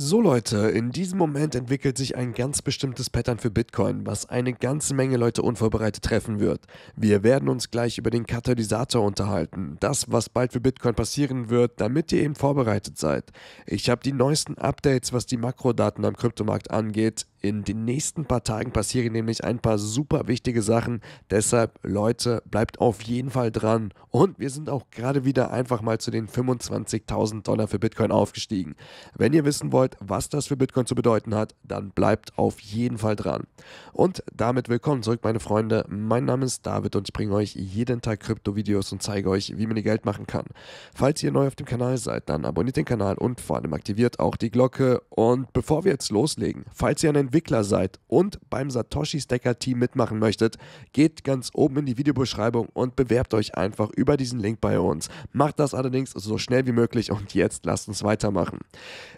So Leute, in diesem Moment entwickelt sich ein ganz bestimmtes Pattern für Bitcoin, was eine ganze Menge Leute unvorbereitet treffen wird. Wir werden uns gleich über den Katalysator unterhalten, das, was bald für Bitcoin passieren wird, damit ihr eben vorbereitet seid. Ich habe die neuesten Updates, was die Makrodaten am Kryptomarkt angeht. In den nächsten paar Tagen passieren nämlich ein paar super wichtige Sachen. Deshalb, Leute, bleibt auf jeden Fall dran. Und wir sind auch gerade wieder einfach mal zu den 25.000 Dollar für Bitcoin aufgestiegen. Wenn ihr wissen wollt, was das für Bitcoin zu bedeuten hat, dann bleibt auf jeden Fall dran. Und damit willkommen zurück, meine Freunde. Mein Name ist David und ich bringe euch jeden Tag Krypto-Videos und zeige euch, wie man ihr Geld machen kann. Falls ihr neu auf dem Kanal seid, dann abonniert den Kanal und vor allem aktiviert auch die Glocke. Und bevor wir jetzt loslegen, falls ihr einen Entwickler seid und beim Satoshi Stacker Team mitmachen möchtet, geht ganz oben in die Videobeschreibung und bewerbt euch einfach über diesen Link bei uns. Macht das allerdings so schnell wie möglich und jetzt lasst uns weitermachen.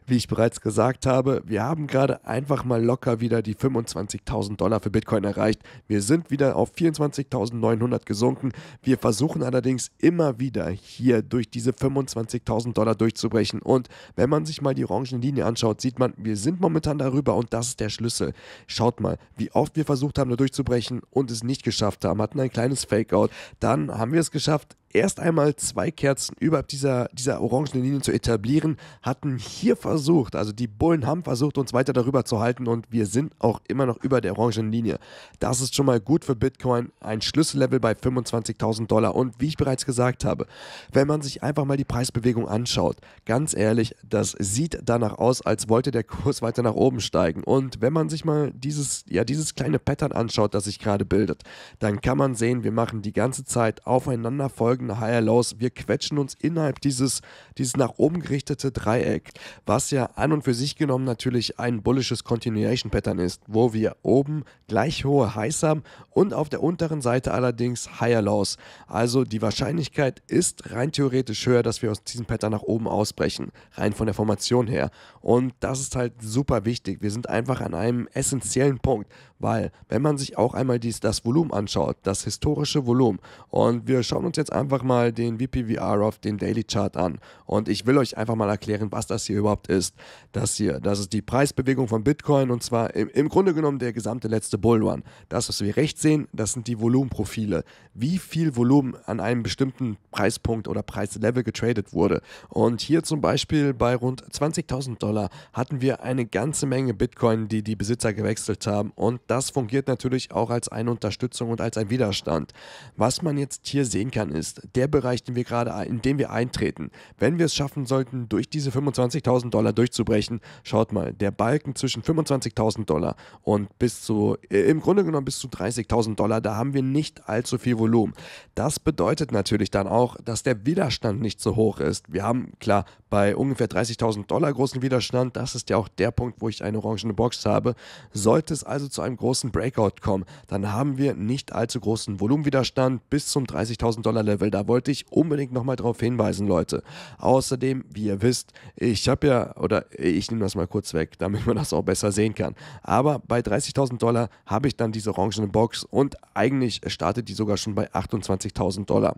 Wie ich bereits gesagt habe, wir haben gerade einfach mal locker wieder die 25.000 Dollar für Bitcoin erreicht. Wir sind wieder auf 24.900 gesunken. Wir versuchen allerdings immer wieder hier durch diese 25.000 Dollar durchzubrechen. Und wenn man sich mal die orangene Linie anschaut, sieht man, wir sind momentan darüber und das ist der Schlüssel. Schaut mal, wie oft wir versucht haben, da durchzubrechen und es nicht geschafft haben, hatten ein kleines Fakeout. Dann haben wir es geschafft, erst einmal zwei Kerzen überhalb dieser, dieser orangenen Linie zu etablieren, hatten hier versucht, also die Bullen haben versucht, uns weiter darüber zu halten und wir sind auch immer noch über der orangenen Linie. Das ist schon mal gut für Bitcoin, ein Schlüssellevel bei 25.000 Dollar und wie ich bereits gesagt habe, wenn man sich einfach mal die Preisbewegung anschaut, ganz ehrlich, das sieht danach aus, als wollte der Kurs weiter nach oben steigen und wenn man sich mal dieses, ja, dieses kleine Pattern anschaut, das sich gerade bildet, dann kann man sehen, wir machen die ganze Zeit aufeinander folgende Folgen Higher Lows. Wir quetschen uns innerhalb dieses, dieses nach oben gerichtete Dreieck, was ja an und für sich genommen natürlich ein bullisches Continuation Pattern ist, wo wir oben gleich hohe Highs haben und auf der unteren Seite allerdings Higher Lows. Also die Wahrscheinlichkeit ist rein theoretisch höher, dass wir aus diesem Pattern nach oben ausbrechen, rein von der Formation her. Und das ist halt super wichtig. Wir sind einfach an einem essentiellen Punkt, weil wenn man sich auch einmal dies, das Volumen anschaut, das historische Volumen, und wir schauen uns jetzt an, einfach mal den VPVR auf den Daily Chart an und ich will euch einfach mal erklären, was das hier überhaupt ist. Das hier, das ist die Preisbewegung von Bitcoin und zwar im, im Grunde genommen der gesamte letzte Bullrun. Das, was wir rechts sehen, das sind die Volumenprofile. Wie viel Volumen an einem bestimmten Preispunkt oder Preislevel getradet wurde. Und hier zum Beispiel bei rund 20.000 Dollar hatten wir eine ganze Menge Bitcoin, die die Besitzer gewechselt haben und das fungiert natürlich auch als eine Unterstützung und als ein Widerstand. Was man jetzt hier sehen kann, ist, der Bereich, den wir gerade, in den wir eintreten. Wenn wir es schaffen sollten, durch diese 25.000 Dollar durchzubrechen, schaut mal, der Balken zwischen 25.000 Dollar und bis zu, äh, im Grunde genommen bis zu 30.000 Dollar, da haben wir nicht allzu viel Volumen. Das bedeutet natürlich dann auch, dass der Widerstand nicht so hoch ist. Wir haben klar bei ungefähr 30.000 Dollar großen Widerstand, das ist ja auch der Punkt, wo ich eine orangene Box habe. Sollte es also zu einem großen Breakout kommen, dann haben wir nicht allzu großen Volumenwiderstand bis zum 30.000 Dollar Level da wollte ich unbedingt nochmal drauf hinweisen, Leute. Außerdem, wie ihr wisst, ich habe ja, oder ich nehme das mal kurz weg, damit man das auch besser sehen kann. Aber bei 30.000 Dollar habe ich dann diese orangene Box und eigentlich startet die sogar schon bei 28.000 Dollar.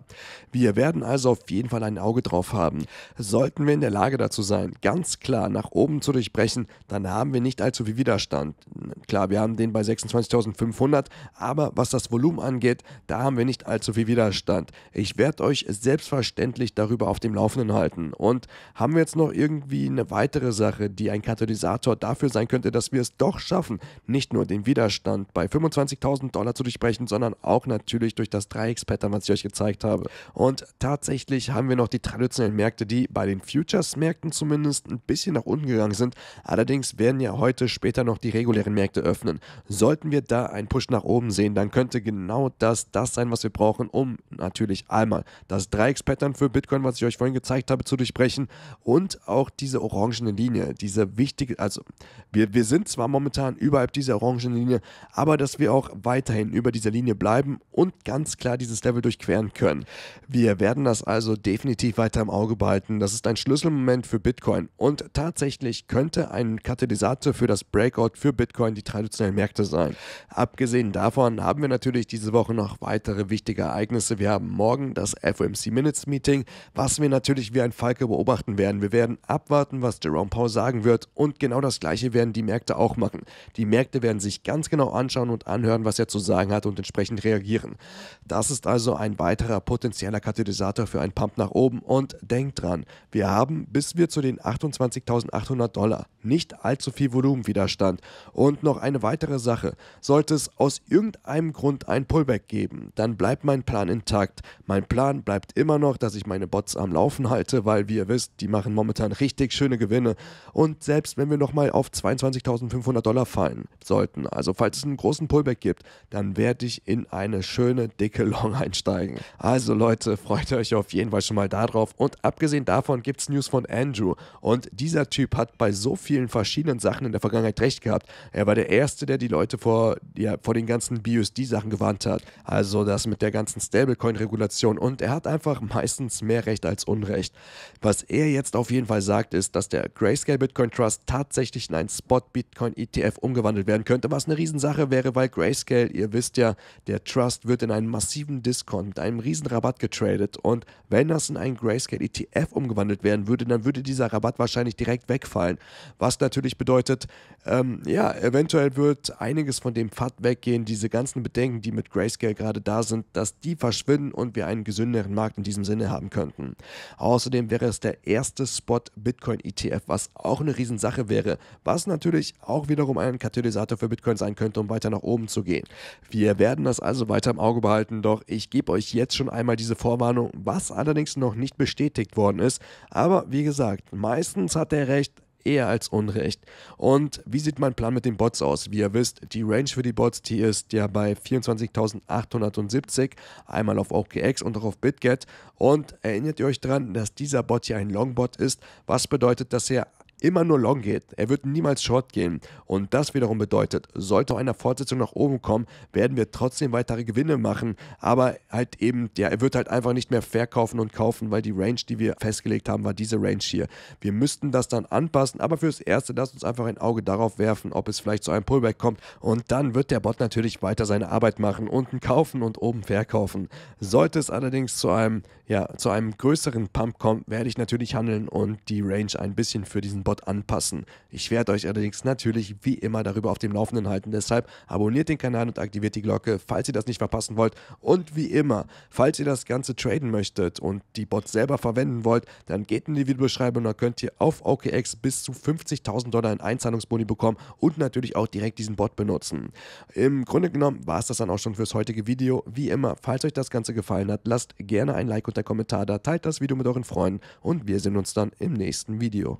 Wir werden also auf jeden Fall ein Auge drauf haben. Sollten wir in der Lage dazu sein, ganz klar nach oben zu durchbrechen, dann haben wir nicht allzu viel Widerstand. Klar, wir haben den bei 26.500, aber was das Volumen angeht, da haben wir nicht allzu viel Widerstand. Ich werde werde euch selbstverständlich darüber auf dem Laufenden halten. Und haben wir jetzt noch irgendwie eine weitere Sache, die ein Katalysator dafür sein könnte, dass wir es doch schaffen, nicht nur den Widerstand bei 25.000 Dollar zu durchbrechen, sondern auch natürlich durch das Dreieckspattern, was ich euch gezeigt habe. Und tatsächlich haben wir noch die traditionellen Märkte, die bei den Futures-Märkten zumindest ein bisschen nach unten gegangen sind. Allerdings werden ja heute später noch die regulären Märkte öffnen. Sollten wir da einen Push nach oben sehen, dann könnte genau das das sein, was wir brauchen, um natürlich einmal nochmal das Dreieckspattern für Bitcoin, was ich euch vorhin gezeigt habe, zu durchbrechen und auch diese orangene Linie, diese wichtige, also wir, wir sind zwar momentan überhalb dieser orangenen Linie, aber dass wir auch weiterhin über dieser Linie bleiben und ganz klar dieses Level durchqueren können. Wir werden das also definitiv weiter im Auge behalten. Das ist ein Schlüsselmoment für Bitcoin und tatsächlich könnte ein Katalysator für das Breakout für Bitcoin die traditionellen Märkte sein. Abgesehen davon haben wir natürlich diese Woche noch weitere wichtige Ereignisse. Wir haben morgen das FOMC Minutes Meeting, was wir natürlich wie ein Falke beobachten werden. Wir werden abwarten, was Jerome Powell sagen wird und genau das gleiche werden die Märkte auch machen. Die Märkte werden sich ganz genau anschauen und anhören, was er zu sagen hat und entsprechend reagieren. Das ist also ein weiterer potenzieller Katalysator für einen Pump nach oben und denkt dran, wir haben bis wir zu den 28.800 Dollar nicht allzu viel Volumenwiderstand und noch eine weitere Sache. Sollte es aus irgendeinem Grund ein Pullback geben, dann bleibt mein Plan intakt. Mein mein Plan bleibt immer noch, dass ich meine Bots am Laufen halte, weil wie ihr wisst, die machen momentan richtig schöne Gewinne. Und selbst wenn wir nochmal auf 22.500 Dollar fallen sollten, also falls es einen großen Pullback gibt, dann werde ich in eine schöne dicke Long einsteigen. Also Leute, freut euch auf jeden Fall schon mal darauf. Und abgesehen davon gibt es News von Andrew. Und dieser Typ hat bei so vielen verschiedenen Sachen in der Vergangenheit recht gehabt. Er war der Erste, der die Leute vor, ja, vor den ganzen BUSD-Sachen gewarnt hat. Also das mit der ganzen Stablecoin-Regulation Position und er hat einfach meistens mehr Recht als Unrecht. Was er jetzt auf jeden Fall sagt, ist, dass der Grayscale Bitcoin Trust tatsächlich in ein Spot Bitcoin ETF umgewandelt werden könnte, was eine Riesensache wäre, weil Grayscale, ihr wisst ja, der Trust wird in einen massiven Discount mit einem riesen Rabatt getradet und wenn das in einen Grayscale ETF umgewandelt werden würde, dann würde dieser Rabatt wahrscheinlich direkt wegfallen, was natürlich bedeutet, ähm, ja, eventuell wird einiges von dem Pfad weggehen, diese ganzen Bedenken, die mit Grayscale gerade da sind, dass die verschwinden und wir einen gesünderen Markt in diesem Sinne haben könnten. Außerdem wäre es der erste Spot Bitcoin ETF, was auch eine Riesensache wäre, was natürlich auch wiederum ein Katalysator für Bitcoin sein könnte, um weiter nach oben zu gehen. Wir werden das also weiter im Auge behalten, doch ich gebe euch jetzt schon einmal diese Vorwarnung, was allerdings noch nicht bestätigt worden ist. Aber wie gesagt, meistens hat er recht, eher als Unrecht. Und wie sieht mein Plan mit den Bots aus? Wie ihr wisst, die Range für die Bots, die ist ja bei 24.870, einmal auf OKX und auch auf BitGet. Und erinnert ihr euch dran, dass dieser Bot hier ein Longbot ist, was bedeutet, dass er immer nur long geht. Er wird niemals short gehen. Und das wiederum bedeutet, sollte eine Fortsetzung nach oben kommen, werden wir trotzdem weitere Gewinne machen. Aber halt eben, ja, er wird halt einfach nicht mehr verkaufen und kaufen, weil die Range, die wir festgelegt haben, war diese Range hier. Wir müssten das dann anpassen. Aber fürs Erste, lasst uns einfach ein Auge darauf werfen, ob es vielleicht zu einem Pullback kommt. Und dann wird der Bot natürlich weiter seine Arbeit machen, unten kaufen und oben verkaufen. Sollte es allerdings zu einem, ja, zu einem größeren Pump kommen, werde ich natürlich handeln und die Range ein bisschen für diesen Bot Antwort anpassen. Ich werde euch allerdings natürlich wie immer darüber auf dem Laufenden halten, deshalb abonniert den Kanal und aktiviert die Glocke, falls ihr das nicht verpassen wollt. Und wie immer, falls ihr das Ganze traden möchtet und die Bots selber verwenden wollt, dann geht in die Videobeschreibung, da könnt ihr auf OKX bis zu 50.000 Dollar in Einzahlungsboni bekommen und natürlich auch direkt diesen Bot benutzen. Im Grunde genommen war es das dann auch schon fürs heutige Video. Wie immer, falls euch das Ganze gefallen hat, lasst gerne ein Like und ein Kommentar da, teilt das Video mit euren Freunden und wir sehen uns dann im nächsten Video.